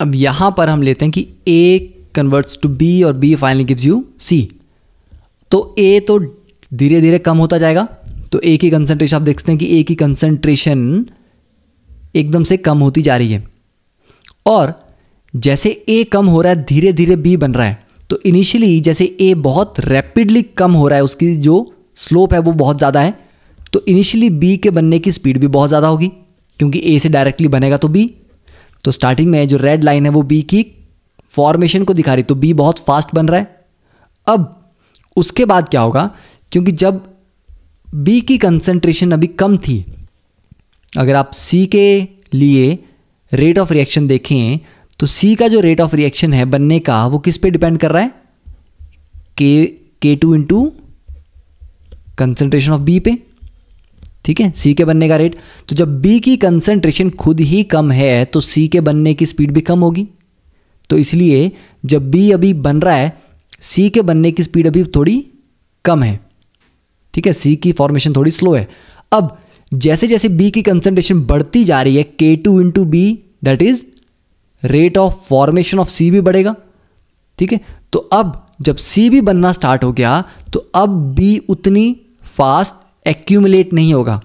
अब यहाँ पर हम लेते हैं कि ए कन्वर्ट्स टू बी और B finally gives you C तो ए तो धीरे धीरे कम होता जाएगा तो ए की कंसनट्रेशन आप देखते हैं कि ए की कंसनट्रेशन एकदम से कम होती जा रही है और जैसे ए कम हो रहा है धीरे धीरे बी बन रहा है तो इनिशियली जैसे ए बहुत रैपिडली कम हो रहा है उसकी जो स्लोप है वो बहुत ज़्यादा है तो इनिशियली बी के बनने की स्पीड भी बहुत ज़्यादा होगी क्योंकि ए से डायरेक्टली बनेगा तो बी तो स्टार्टिंग में जो रेड लाइन है वो बी की फॉर्मेशन को दिखा रही तो बी बहुत फास्ट बन रहा है अब उसके बाद क्या होगा क्योंकि जब बी की कंसंट्रेशन अभी कम थी अगर आप सी के लिए रेट ऑफ रिएक्शन देखें तो सी का जो रेट ऑफ रिएक्शन है बनने का वो किस पे डिपेंड कर रहा है के k two into concentration of B पे ठीक है सी के बनने का रेट तो जब बी की कंसेंट्रेशन खुद ही कम है तो सी के बनने की स्पीड भी कम होगी तो इसलिए जब बी अभी बन रहा है सी के बनने की स्पीड अभी थोड़ी कम है ठीक है सी की फॉर्मेशन थोड़ी स्लो है अब जैसे जैसे बी की कंसेंट्रेशन बढ़ती जा रही है के two into B that is rate of formation of C भी बढ़ेगा ठीक है तो अब जब सी भी बनना स्टार्ट हो गया तो अब बी उतनी फास्ट एक्यूमुलेट नहीं होगा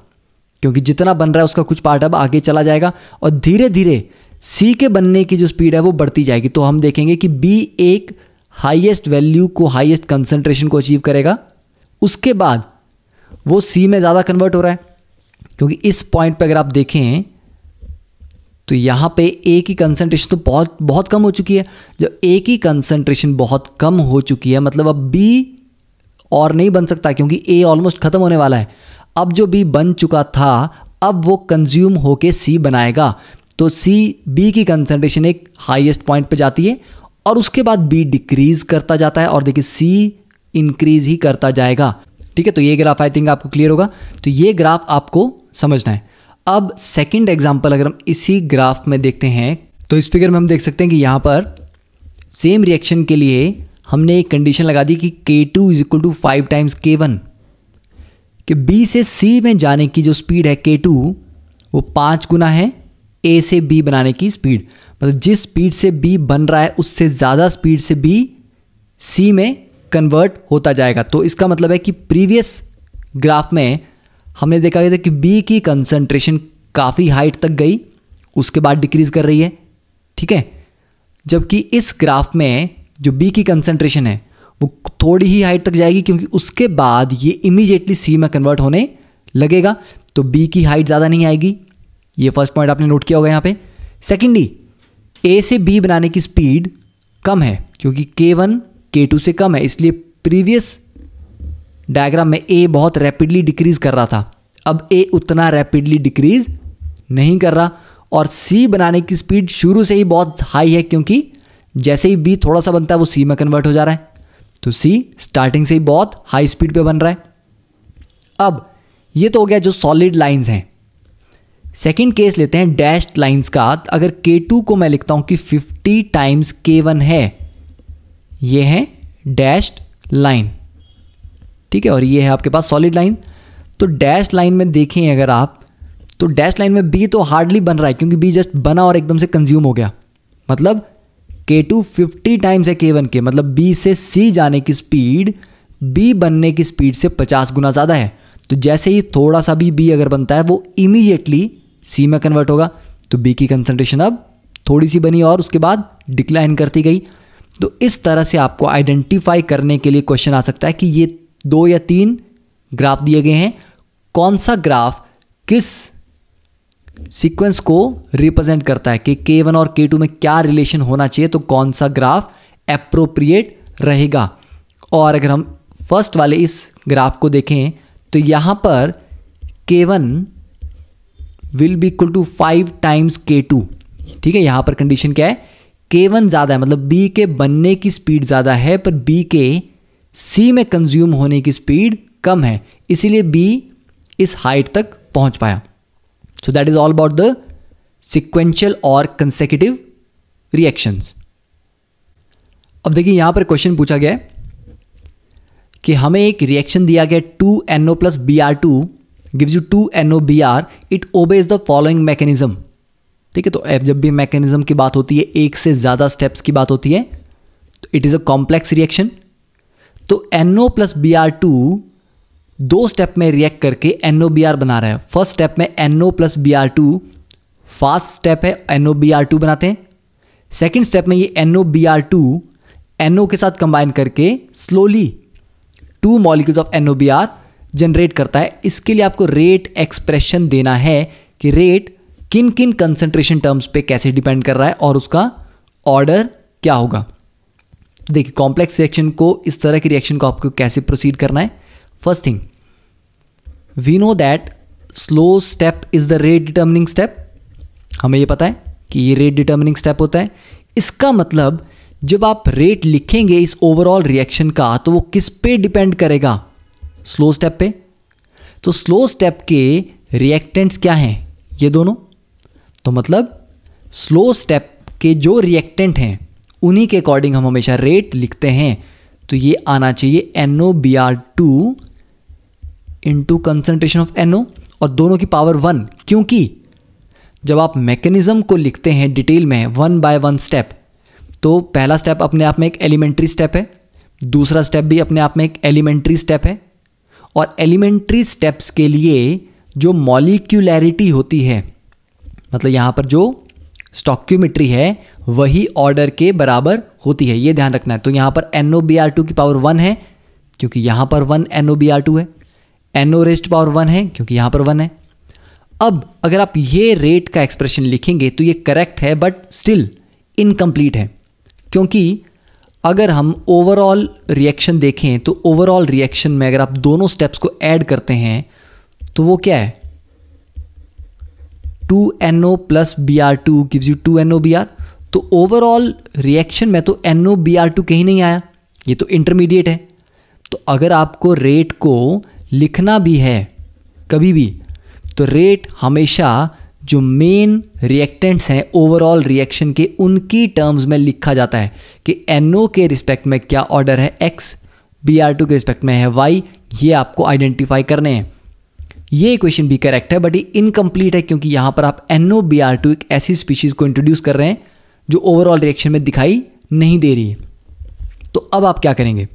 क्योंकि जितना बन रहा है उसका कुछ पार्ट अब आगे चला जाएगा और धीरे धीरे सी के बनने की जो स्पीड है वो बढ़ती जाएगी तो हम देखेंगे कि बी एक हाइएस्ट वैल्यू को हाइएस्ट कंसनट्रेशन को अचीव करेगा उसके बाद वो सी में ज़्यादा कन्वर्ट हो रहा है क्योंकि इस पॉइंट पर अगर आप देखें तो यहाँ पे ए की कंसंट्रेशन तो बहुत बहुत कम हो चुकी है जब ए की कंसंट्रेशन बहुत कम हो चुकी है मतलब अब बी और नहीं बन सकता क्योंकि ए ऑलमोस्ट ख़त्म होने वाला है अब जो बी बन चुका था अब वो कंज्यूम होके सी बनाएगा तो सी बी की कंसेंट्रेशन एक हाईएस्ट पॉइंट पे जाती है और उसके बाद बी डिक्रीज करता जाता है और देखिए सी इंक्रीज ही करता जाएगा ठीक है तो ये ग्राफ आई थिंक आपको क्लियर होगा तो ये ग्राफ आपको समझना है अब सेकंड एग्जांपल अगर हम इसी ग्राफ में देखते हैं तो इस फिगर में हम देख सकते हैं कि यहाँ पर सेम रिएक्शन के लिए हमने एक कंडीशन लगा दी कि k two is equal to five times k one कि बी से सी में जाने की जो स्पीड है के टू वो पाँच गुना है ए से बी बनाने की स्पीड मतलब जिस स्पीड से बी बन रहा है उससे ज़्यादा स्पीड से बी सी में कन्वर्ट होता जाएगा तो इसका मतलब है कि प्रीवियस ग्राफ में हमने देखा गया था कि बी की कंसंट्रेशन काफ़ी हाइट तक गई उसके बाद डिक्रीज़ कर रही है ठीक है जबकि इस ग्राफ में जो बी की कंसनट्रेशन है वो थोड़ी ही हाइट तक जाएगी क्योंकि उसके बाद ये इमीजिएटली सी में कन्वर्ट होने लगेगा तो बी की हाइट ज़्यादा नहीं आएगी ये फर्स्ट पॉइंट आपने नोट किया होगा यहाँ पे सेकेंडली ए से बी बनाने की स्पीड कम है क्योंकि के वन के टू से कम है इसलिए प्रीवियस डायग्राम में ए बहुत रैपिडली डिक्रीज कर रहा था अब ए उतना रैपिडली डिक्रीज नहीं कर रहा और सी बनाने की स्पीड शुरू से ही बहुत हाई है क्योंकि जैसे ही बी थोड़ा सा बनता है वो सी में कन्वर्ट हो जा रहा है तो सी स्टार्टिंग से ही बहुत हाई स्पीड पे बन रहा है अब ये तो हो गया जो सॉलिड लाइंस हैं सेकंड केस लेते हैं डैश्ड लाइंस का अगर के टू को मैं लिखता हूं कि फिफ्टी टाइम्स के वन है ये है डैश्ड लाइन ठीक है और ये है आपके पास सॉलिड लाइन तो डैश लाइन में देखें अगर आप तो डैश लाइन में बी तो हार्डली बन रहा है क्योंकि बी जस्ट बना और एकदम से कंज्यूम हो गया मतलब के टू फिफ्टी टाइम्स है के वन के मतलब बी से सी जाने की स्पीड बी बनने की स्पीड से पचास गुना ज़्यादा है तो जैसे ही थोड़ा सा भी बी अगर बनता है वो इमीजिएटली सी में कन्वर्ट होगा तो बी की कंसनट्रेशन अब थोड़ी सी बनी और उसके बाद डिक्लाइन करती गई तो इस तरह से आपको आइडेंटिफाई करने के लिए क्वेश्चन आ सकता है कि ये दो या तीन ग्राफ दिए गए हैं कौन सा ग्राफ किस सीक्वेंस को रिप्रेजेंट करता है कि के वन और के टू में क्या रिलेशन होना चाहिए तो कौन सा ग्राफ अप्रोप्रिएट रहेगा और अगर हम फर्स्ट वाले इस ग्राफ को देखें तो यहां पर k one will be equal to five times k two ठीक है यहां पर कंडीशन क्या है के वन ज़्यादा है मतलब बी के बनने की स्पीड ज़्यादा है पर बी के सी में कंज्यूम होने की स्पीड कम है इसीलिए बी इस हाइट तक पहुंच पाया So that is all about the sequential और consecutive reactions. अब देखिए यहां पर क्वेश्चन पूछा गया है कि हमें एक रिएक्शन दिया गया two N O plus B R two give you two N O B R it obeys the following mechanism ठीक है तो जब भी मैकेनिज्म की बात होती है एक से ज़्यादा स्टेप्स की बात होती है तो it is a complex reaction तो N O plus B R two दो स्टेप में रिएक्ट करके एनओ बी आर बना रहा है फर्स्ट स्टेप में NO plus B R two fast step है एनओ बी आर टू बनाते हैं सेकेंड स्टेप में ये NO B R two NO के साथ कंबाइन करके slowly two molecules of NO B R generate करता है इसके लिए आपको रेट एक्सप्रेशन देना है कि रेट किन किन कंसंट्रेशन टर्म्स पे कैसे डिपेंड कर रहा है और उसका ऑर्डर क्या होगा देखिए कॉम्प्लेक्स रिएक्शन को इस तरह की रिएक्शन को आपको कैसे प्रोसीड करना है first thing we know that slow step is the rate determining step हमें ये पता है कि ये रेट डिटर्मिनिंग स्टेप होता है इसका मतलब जब आप रेट लिखेंगे इस ओवरऑल रिएक्शन का तो वो किस पे डिपेंड करेगा स्लो स्टेप पे तो स्लो स्टेप के रिएक्टेंट्स क्या हैं ये दोनों तो मतलब स्लो स्टेप के जो रिएक्टेंट हैं उन्हीं के अकॉर्डिंग हम हमेशा रेट लिखते हैं तो ये आना चाहिए N O B R two into concentration of N और दोनों की पावर वन क्योंकि जब आप मैकेनिज्म को लिखते हैं डिटेल में वन बाय वन स्टेप तो पहला स्टेप अपने आप में एक एलिमेंट्री स्टेप है दूसरा स्टेप भी अपने आप में एक एलिमेंट्री स्टेप है और एलिमेंट्री स्टेप्स के लिए जो मॉलिक्यूलैरिटी होती है मतलब यहाँ पर जो स्टॉक्यूमेट्री है वही ऑर्डर के बराबर होती है ये ध्यान रखना है तो यहाँ पर N O B R two की पावर वन है क्योंकि यहाँ पर one N O B R two है N O raised power one है क्योंकि यहाँ पर वन है अब अगर आप ये रेट का एक्सप्रेशन लिखेंगे तो ये करेक्ट है बट स्टिल इनकम्प्लीट है क्योंकि अगर हम ओवरऑल रिएक्शन देखें तो ओवरऑल रिएक्शन में अगर आप दोनों स्टेप्स को ऐड करते हैं तो वो क्या है two N O plus B R two gives you two N O B R तो ओवरऑल रिएक्शन में तो एन बी आर टू कहीं नहीं आया ये तो इंटरमीडिएट है तो अगर आपको रेट को लिखना भी है कभी भी तो रेट हमेशा जो मेन रिएक्टेंट्स हैं ओवरऑल रिएक्शन के उनकी टर्म्स में लिखा जाता है कि एनओ NO के रिस्पेक्ट में क्या ऑर्डर है एक्स बी आर टू के रिस्पेक्ट में है वाई ये आपको आइडेंटिफाई करने हैं ये इक्वेशन भी करेक्ट है बट ये इनकम्प्लीट है क्योंकि यहाँ पर आप एन बी आर टू एक ऐसी स्पीशीज़ को इंट्रोड्यूस कर रहे हैं जो ओवरऑल रिएक्शन में दिखाई नहीं दे रही है तो अब आप क्या करेंगे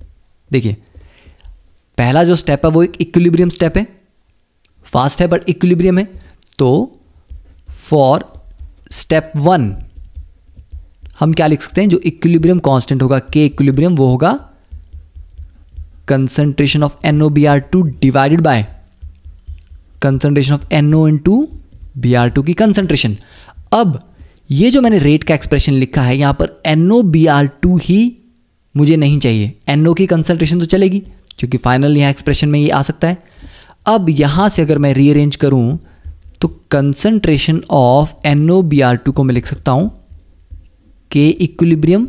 देखिए पहला जो स्टेप है वो एक इक्विलिब्रियम स्टेप है फास्ट है बट इक्विलिब्रियम है तो फॉर स्टेप वन हम क्या लिख सकते हैं जो इक्विलिब्रियम कांस्टेंट होगा के इक्विलिब्रियम वो होगा concentration of NO B R two divided by concentration of NO into B R two की कंसंट्रेशन अब ये जो मैंने रेट का एक्सप्रेशन लिखा है यहां पर एनओ बी आर टू ही मुझे नहीं चाहिए एनओ की कंसंट्रेशन तो चलेगी क्योंकि फाइनल यहाँ एक्सप्रेशन में ये आ सकता है अब यहाँ से अगर मैं रीअरेंज करूँ तो concentration of N O B R two को मैं लिख सकता हूँ k equilibrium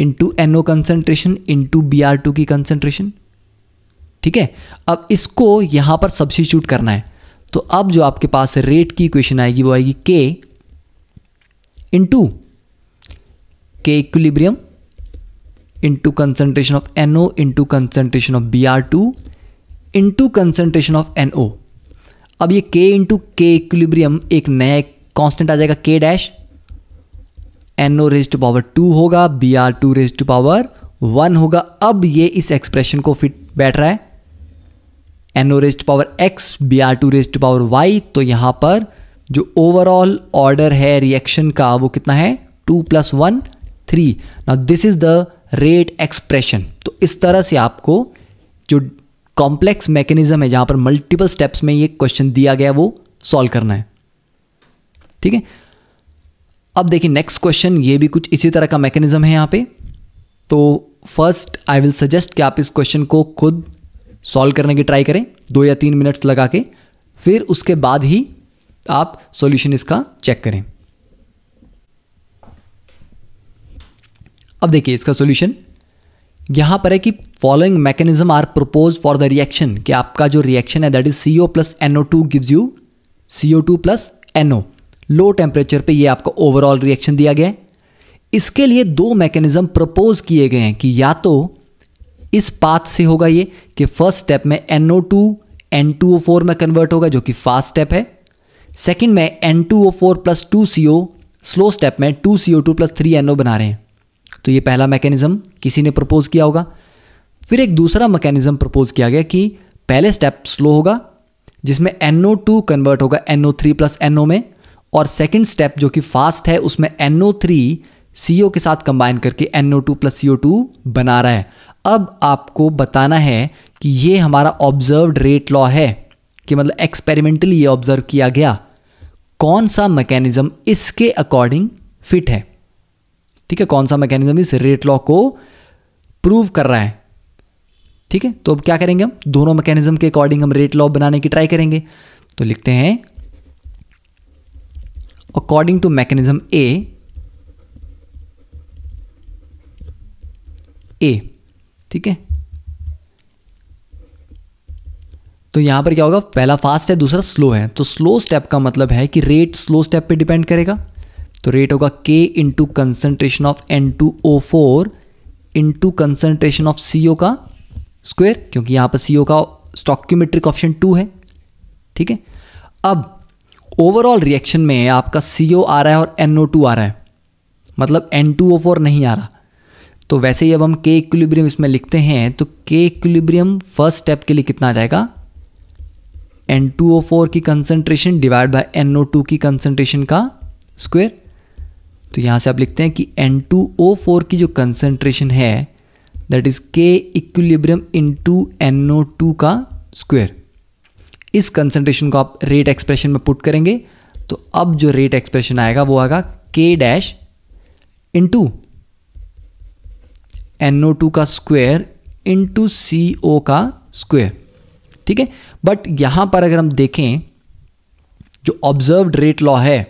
into N O concentration into B R two की कंसनट्रेशन ठीक है अब इसको यहाँ पर सब्सिट्यूट करना है तो अब जो आपके पास रेट की इक्वेशन आएगी वो आएगी k into k equilibrium into into concentration of NO into concentration of Br2 into concentration of NO अब ये के इंटू के इक्विलिब्रियम एक नया कॉन्स्टेंट आ जाएगा k dash N O raise to power two होगा B R two raise to power one होगा अब ये इस एक्सप्रेशन को फिट बैठ रहा है N O raise to power x B R two raise to power y तो यहां पर जो ओवरऑल ऑर्डर है रिएक्शन का वो कितना है two plus one three now this is the rate expression तो इस तरह से आपको जो कॉम्प्लेक्स मैकेनिज्म है जहां पर मल्टीपल स्टेप्स में ये क्वेश्चन दिया गया वो सॉल्व करना है ठीक है अब देखिए नेक्स्ट क्वेश्चन ये भी कुछ इसी तरह का मैकेनिज्म है यहां पे तो फर्स्ट आई विल सजेस्ट कि आप इस क्वेश्चन को खुद सॉल्व करने की ट्राई करें दो या तीन मिनट्स लगा के फिर उसके बाद ही आप सॉल्यूशन इसका चेक करें अब देखिए इसका सोल्यूशन यहां पर है कि following mechanism are propose for the reaction कि आपका जो रिएक्शन है that is C O plus NO two give you C O two plus NO low temperature पर यह आपका ओवरऑल रिएक्शन दिया गया है इसके लिए दो मैकेनिज्म प्रपोज किए गए हैं कि या तो इस पाथ से होगा ये कि फर्स्ट स्टेप में NO two N two O four में कन्वर्ट होगा जो कि फास्ट स्टेप है सेकेंड में N two O four plus two C O slow step में two C O two plus three NO बना रहे हैं तो ये पहला मैकेनिज़्म किसी ने प्रपोज़ किया होगा फिर एक दूसरा मैकेनिज़्म प्रपोज़ किया गया कि पहले स्टेप स्लो होगा जिसमें NO2 कन्वर्ट होगा NO3 प्लस NO में और सेकेंड स्टेप जो कि फास्ट है उसमें NO3 CO के साथ कंबाइन करके NO2 प्लस टू बना रहा है अब आपको बताना है कि ये हमारा ऑब्जर्व रेट लॉ है कि मतलब एक्सपेरिमेंटली ये ऑब्जर्व किया गया कौन सा मैकेनिज्म इसके अकॉर्डिंग फिट है ठीक है कौन सा मैकेनिज्म इस रेट लॉ को प्रूव कर रहा है ठीक है तो अब क्या करेंगे हम दोनों मैकेनिज्म के अकॉर्डिंग हम रेट लॉ बनाने की ट्राई करेंगे तो लिखते हैं according to mechanism A A ठीक है तो यहां पर क्या होगा पहला फास्ट है दूसरा स्लो है तो स्लो स्टेप का मतलब है कि रेट स्लो स्टेप पे डिपेंड करेगा तो रेट होगा k into concentration of N two O four into concentration of C O का स्क्वेयर क्योंकि यहाँ पर सी ओ का स्टॉक्यूमेट्रिक ऑप्शन टू है ठीक है अब ओवरऑल रिएक्शन में आपका सी ओ आ रहा है और एन ओ टू आ रहा है मतलब एन टू ओ फोर नहीं आ रहा तो वैसे ही अब हम के इक्विलिब्रियम इसमें लिखते हैं तो के इक्विलिब्रियम फर्स्ट स्टेप के लिए कितना आ जाएगा एन टू ओ फोर की concentration divide by N O two की कंसनट्रेशन का स्क्वेयर तो यहाँ से आप लिखते हैं कि N2O4 की जो कंसनट्रेशन है that is K equilibrium into two का स्क्वेयर इस कंसनट्रेशन को आप रेट एक्सप्रेशन में पुट करेंगे तो अब जो रेट एक्सप्रेशन आएगा वो आएगा के डैश टू एन टू का इन टू सी ओ का स्क्वेयर ठीक है बट यहाँ पर अगर हम देखें जो ऑब्जर्व्ड रेट लॉ है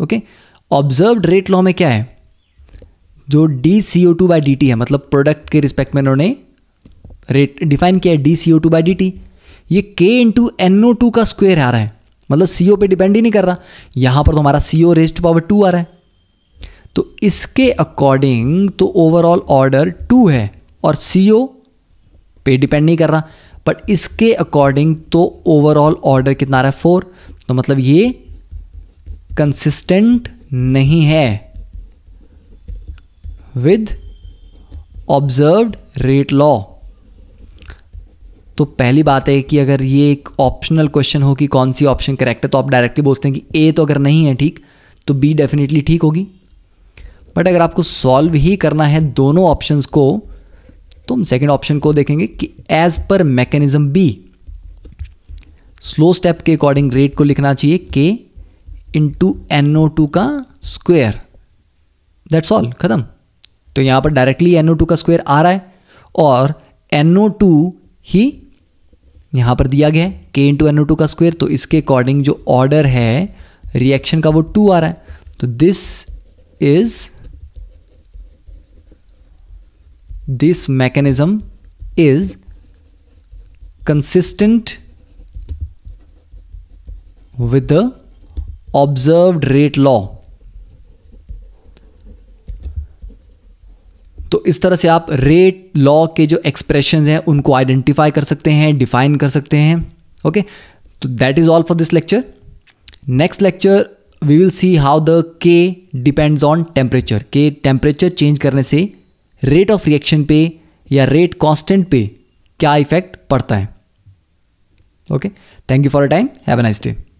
okay okay, observe rate law में क्या है जो D C O two by D T है मतलब प्रोडक्ट के रिस्पेक्ट में उन्होंने रेट डिफाइन किया है D C O two by D T ये K into N O two का स्क्वेयर आ रहा है मतलब सी ओ पर डिपेंड ही नहीं कर रहा यहाँ पर तो हमारा C O raise to power two आ रहा है तो इसके अकॉर्डिंग तो ओवरऑल ऑर्डर टू है और सी ओ पे डिपेंड नहीं कर रहा बट इसके अकॉर्डिंग तो ओवरऑल ऑर्डर कितना आ रहा है फोर तो मतलब ये कंसिस्टेंट नहीं है विद ऑब्जर्व्ड रेट लॉ तो पहली बात है कि अगर ये एक ऑप्शनल क्वेश्चन हो कि कौन सी ऑप्शन करेक्ट है तो आप डायरेक्टली बोलते हैं कि ए तो अगर नहीं है ठीक तो बी डेफिनेटली ठीक होगी बट अगर आपको सॉल्व ही करना है दोनों ऑप्शन को तो हम सेकेंड ऑप्शन को देखेंगे कि as per mechanism B slow step के अकॉर्डिंग रेट को लिखना चाहिए K into N O two का स्क्वेयर दैट्स ऑल ख़त्म तो यहां पर डायरेक्टली एन ओ टू का स्क्वेयर आ रहा है और एन ओ टू ही यहां पर दिया गया है K into N O two का स्क्वेयर तो इसके अकॉर्डिंग जो ऑर्डर है रिएक्शन का वो टू आ रहा है तो this is this mechanism is consistent with the observed rate law तो इस तरह से आप रेट लॉ के जो एक्सप्रेशन हैं उनको आइडेंटिफाई कर सकते हैं डिफाइन कर सकते हैं ओके तो that is all for this lecture next lecture we will see how the K depends on temperature के टेम्परेचर चेंज करने से रेट ऑफ रिएक्शन पे या रेट कॉन्स्टेंट पे क्या इफेक्ट पड़ता है okay thank you for a time have a nice day